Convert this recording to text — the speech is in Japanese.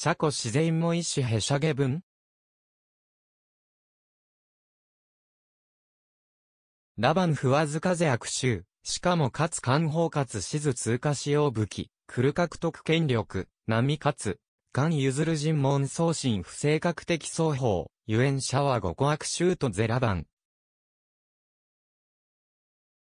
車庫自然も一種へしゃげ分ラバン不わず風悪臭、しかもかつ官報かつしず通過使用武器、くる獲得権力、波かつ、間譲る尋問送信不正確的双方、ゆえんシワー五個悪臭とゼラバン、